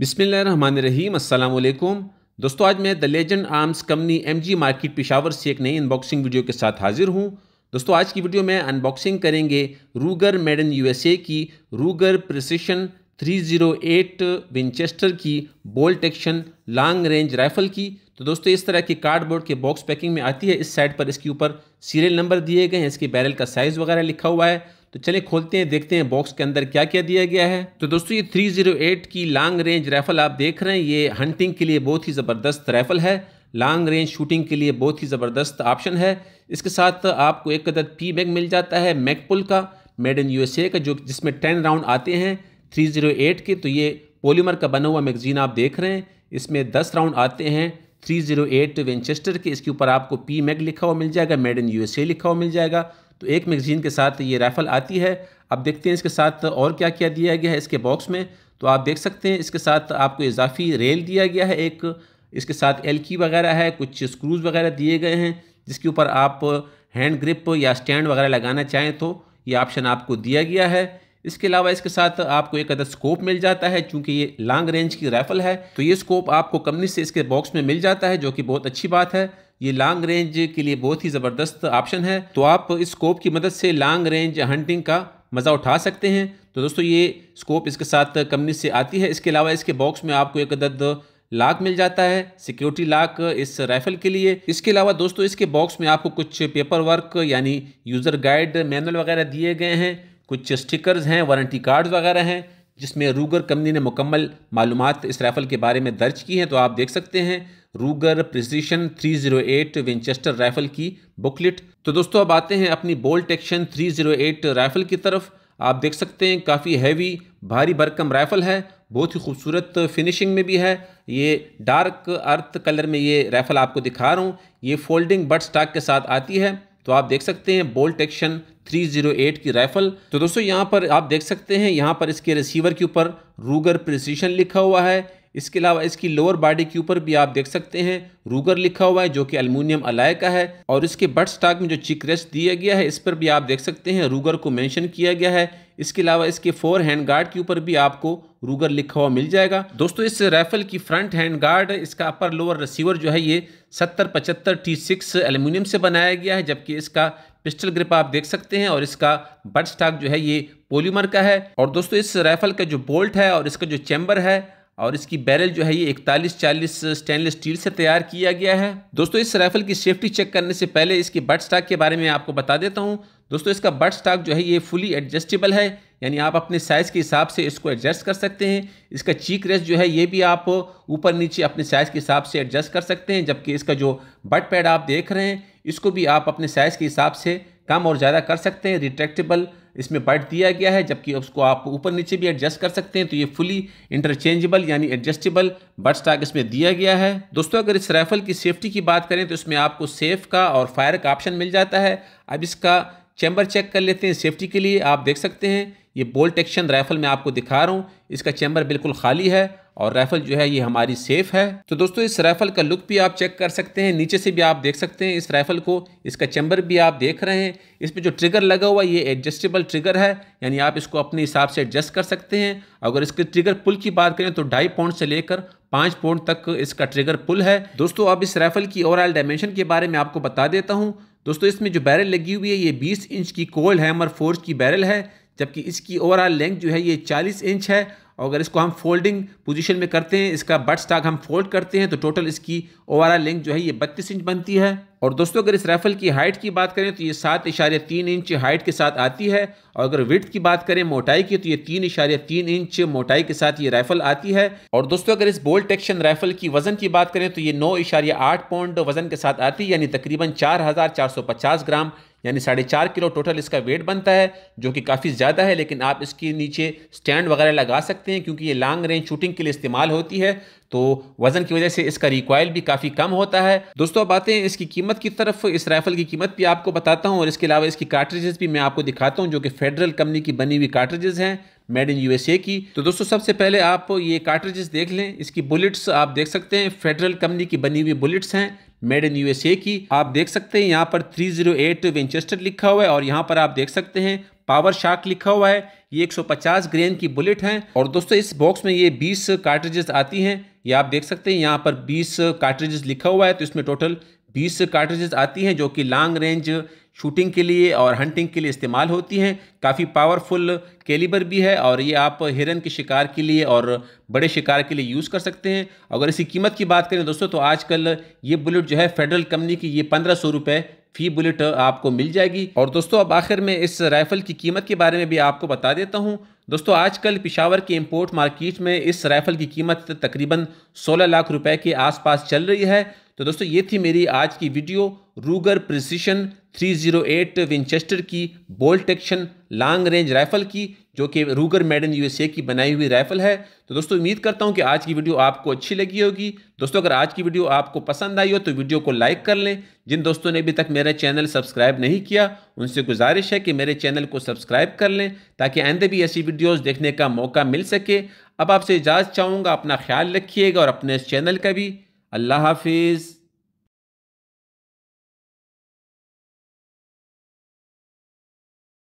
बिसमीम अल्लाम दोस्तों आज मैं the legend arms company MG market Peshawar से एक नई अनबॉक्सिंग वीडियो के साथ हाजिर हूं दोस्तों आज की वीडियो में अनबॉक्सिंग करेंगे रूगर मेडन यूएसए की रूगर प्रिसिशन 308 विंचेस्टर की bolt action long range rifle की तो दोस्तों इस तरह की कार्डबोर्ड के बॉक्स पैकिंग में आती है इस साइड पर इसके ऊपर सीरियल नंबर दिए गए हैं इसके बैरल का साइज़ वगैरह लिखा हुआ है तो चलिए खोलते हैं देखते हैं बॉक्स के अंदर क्या क्या दिया गया है तो दोस्तों ये 308 की लॉन्ग रेंज राइफल आप देख रहे हैं ये हंटिंग के लिए बहुत ही ज़बरदस्त राइफल है लॉन्ग रेंज शूटिंग के लिए बहुत ही ज़बरदस्त ऑप्शन है इसके साथ आपको एक अदद पी बैग मिल जाता है मैकपुल का मेड इन यू का जो जिसमें टेन राउंड आते हैं थ्री के तो ये पोलीमर का बना हुआ मैगजीन आप देख रहे हैं इसमें दस राउंड आते हैं 308 वेंचेस्टर के इसके ऊपर आपको पी मैग लिखा हुआ मिल जाएगा मेड इन यूएसए लिखा हुआ मिल जाएगा तो एक मैगज़ीन के साथ ये राइफ़ल आती है अब देखते हैं इसके साथ और क्या क्या दिया गया है इसके बॉक्स में तो आप देख सकते हैं इसके साथ आपको इजाफी रेल दिया गया है एक इसके साथ एल की वगैरह है कुछ स्क्रूज़ वगैरह दिए गए हैं जिसके ऊपर आप हैंड ग्रिप या स्टैंड वगैरह लगाना चाहें तो ये ऑप्शन आपको दिया गया है इसके अलावा इसके साथ आपको एक अदर स्कोप मिल जाता है क्योंकि ये लॉन्ग रेंज की राइफ़ल है तो ये स्कोप आपको कंपनी से इसके बॉक्स में मिल जाता है जो कि बहुत अच्छी बात है ये लॉन्ग रेंज के लिए बहुत ही ज़बरदस्त ऑप्शन है तो आप इस स्कोप की मदद से लॉन्ग रेंज हंटिंग का मज़ा उठा सकते हैं तो दोस्तों ये स्कोप इसके साथ कंपनी से आती है इसके अलावा इसके बॉक्स में आपको एक अदद लाक मिल जाता है सिक्योरिटी लाक इस राइफल के लिए इसके अलावा दोस्तों इसके बॉक्स में आपको कुछ पेपर वर्क यानी यूज़र गाइड मैनुअल वगैरह दिए गए हैं कुछ स्टिकर्स हैं वारंटी कार्ड्स वगैरह हैं जिसमें रूगर कंपनी ने मुकम्मल मालूम इस राइफ़ल के बारे में दर्ज की हैं तो आप देख सकते हैं रूगर प्रिजिशन 308 विंचेस्टर राइफ़ल की बुकलेट तो दोस्तों अब आते हैं अपनी बोल्ट एक्शन 308 राइफ़ल की तरफ आप देख सकते हैं काफ़ी हैवी भारी भरकम राइफ़ल है बहुत ही खूबसूरत फिनिशिंग में भी है ये डार्क अर्थ कलर में ये राइफ़ल आपको दिखा रहा हूँ ये फोल्डिंग बट स्टाक के साथ आती है तो आप देख सकते हैं बोल्ट एक्शन 308 की राइफल तो दोस्तों यहाँ पर आप देख सकते हैं यहाँ पर इसके रिसीवर के ऊपर रूगर प्रिसीशन लिखा हुआ है इसके अलावा इसकी लोअर बॉडी के ऊपर भी आप देख सकते हैं रूगर लिखा हुआ है जो कि अल्मोनियम अलाय का है और इसके बट स्टाक में जो चिक रेस्ट दिया गया है इस पर भी आप देख सकते हैं रूगर को मैंशन किया गया है इसके अलावा इसके फोर हैंड गार्ड के ऊपर भी आपको रूगर लिखा हुआ मिल जाएगा दोस्तों इस राइफल की फ्रंट हैंड गार्ड इसका अपर लोअर रिसीवर जो है ये सत्तर पचहत्तर टी सिक्स एल्यूमिनियम से बनाया गया है जबकि इसका पिस्टल ग्रिप आप देख सकते हैं और इसका बट स्टाक जो है ये पोलीमर का है और दोस्तों इस राइफल का जो बोल्ट है और इसका जो चैम्बर है और इसकी बैरल जो है ये इकतालीस चालीस स्टेनलेस स्टील से तैयार किया गया है दोस्तों इस राइफल की सेफ्टी चेक करने से पहले इसके बट स्टॉक के बारे में आपको बता देता हूँ दोस्तों इसका बट स्टॉक जो है ये फुली एडजस्टेबल है यानी आप अपने साइज़ के हिसाब से इसको एडजस्ट कर सकते हैं इसका चीक रेस्ट जो है ये भी आप ऊपर नीचे अपने साइज़ के हिसाब से एडजस्ट कर सकते हैं जबकि इसका जो बट पैड आप देख रहे हैं इसको भी आप अपने साइज़ के हिसाब से कम और ज़्यादा कर सकते हैं रिट्रैक्टेबल इसमें बट दिया गया है जबकि उसको आप ऊपर नीचे भी एडजस्ट कर सकते हैं तो ये फुली इंटरचेंजेबल यानी एडजस्टेबल बट स्टॉक इसमें दिया गया है दोस्तों अगर इस राइफल की सेफ्टी की बात करें तो इसमें आपको सेफ का और फायर का ऑप्शन मिल जाता है अब इसका चैम्बर चेक कर लेते हैं सेफ्टी के लिए आप देख सकते हैं ये बोल्ट एक्शन राइफल मैं आपको दिखा रहा हूँ इसका चैम्बर बिल्कुल खाली है और राइफल जो है ये हमारी सेफ है तो दोस्तों इस राइफल का लुक भी आप चेक कर सकते हैं नीचे से भी आप देख सकते हैं इस राइफल को इसका चैम्बर भी आप देख रहे हैं इस पर जो ट्रिगर लगा हुआ ये एडजस्टेबल ट्रिगर है यानी आप इसको अपने हिसाब से एडजस्ट कर सकते हैं अगर इसके ट्रिगर पुल की बात करें तो ढाई पॉइंट से लेकर पाँच पॉइंट तक इसका ट्रिगर पुल है दोस्तों अब इस राइफल की ओवरऑल डायमेंशन के बारे में आपको बता देता हूँ दोस्तों इसमें जो बैरल लगी हुई है ये 20 इंच की कोयल हैमर फोर्ज की बैरल है जबकि इसकी ओवरऑल लेंथ जो है ये 40 इंच है और अगर इसको हम फोल्डिंग पोजीशन में करते हैं इसका बट स्टाक हम फोल्ड करते हैं तो टोटल इसकी ओवरऑल लेंथ जो है ये 32 इंच बनती है और दोस्तों अगर इस राइफल की हाइट की बात करें तो ये सात इशारे तीन इंच हाइट के साथ आती है और अगर विथ की बात करें मोटाई की तो ये तीन इशारे तीन इंच मोटाई के साथ ये राइफल आती है और दोस्तों अगर इस बोल्ट एक्शन राइफल की वजन की बात करें तो ये नौ इशारे आठ पाउंड वजन के साथ आती है यानी तकरीबन चार हजार चार सौ पचास ग्राम यानी साढ़े चार किलो टोटल इसका वेट बनता है जो कि काफ़ी ज़्यादा है लेकिन आप इसके नीचे स्टैंड वगैरह लगा सकते हैं क्योंकि ये लॉन्ग रेंज शूटिंग के लिए इस्तेमाल होती है तो वज़न की वजह से इसका रिक्वायल भी काफ़ी कम होता है दोस्तों बातें इसकी कीमत की तरफ इस राइफ़ल की कीमत भी आपको बताता हूँ और इसके अलावा इसकी कार्ट्रेजेस भी मैं आपको दिखाता हूँ जो कि फेडरल कंपनी की बनी हुई कार्ट्रेजेस हैं मेड इन यूएसए की तो दोस्तों सबसे पहले आप ये कार्ट्रेजेस देख लें इसकी बुलेट्स आप देख सकते हैं फेडरल कंपनी की बनी हुई बुलेट्स हैं मेड इन यूएसए की आप देख सकते हैं यहाँ पर 308 विंचेस्टर लिखा हुआ है और यहाँ पर आप देख सकते हैं पावर शार्क लिखा हुआ है ये 150 ग्रेन की बुलेट हैं और दोस्तों इस बॉक्स में ये 20 कार्ट्रेजेस आती हैं ये आप देख सकते हैं यहाँ पर 20 कार्ट्रिजेस लिखा हुआ है तो इसमें टोटल 20 कार्ट्रिजेस आती हैं जो कि लॉन्ग रेंज शूटिंग के लिए और हंटिंग के लिए इस्तेमाल होती हैं काफ़ी पावरफुल कैलिबर भी है और ये आप हिरन के शिकार के लिए और बड़े शिकार के लिए यूज़ कर सकते हैं अगर इसी कीमत की बात करें दोस्तों तो आजकल ये बुलेट जो है फेडरल कंपनी की ये पंद्रह सौ रुपये फी बुलेट आपको मिल जाएगी और दोस्तों अब आखिर में इस राइफ़ल की कीमत के बारे में भी आपको बता देता हूँ दोस्तों आजकल पिशावर की इम्पोर्ट मार्केट में इस राइफ़ल की कीमत तकरीबन 16 लाख रुपए के आसपास चल रही है तो दोस्तों ये थी मेरी आज की वीडियो रूगर प्रिसिशन 308 विंचेस्टर की bolt action long range rifle की जो कि रूगर इन यूएसए की बनाई हुई राइफल है तो दोस्तों उम्मीद करता हूँ कि आज की वीडियो आपको अच्छी लगी होगी दोस्तों अगर आज की वीडियो आपको पसंद आई हो तो वीडियो को लाइक कर लें जिन दोस्तों ने अभी तक मेरा चैनल सब्सक्राइब नहीं किया उनसे गुजारिश है कि मेरे चैनल को सब्सक्राइब कर लें ताकि आंदे भी ऐसी वीडियोज़ देखने का मौका मिल सके अब आपसे इजाज़त चाहूँगा अपना ख्याल रखिएगा और अपने इस चैनल का भी अल्लाह हाफिज़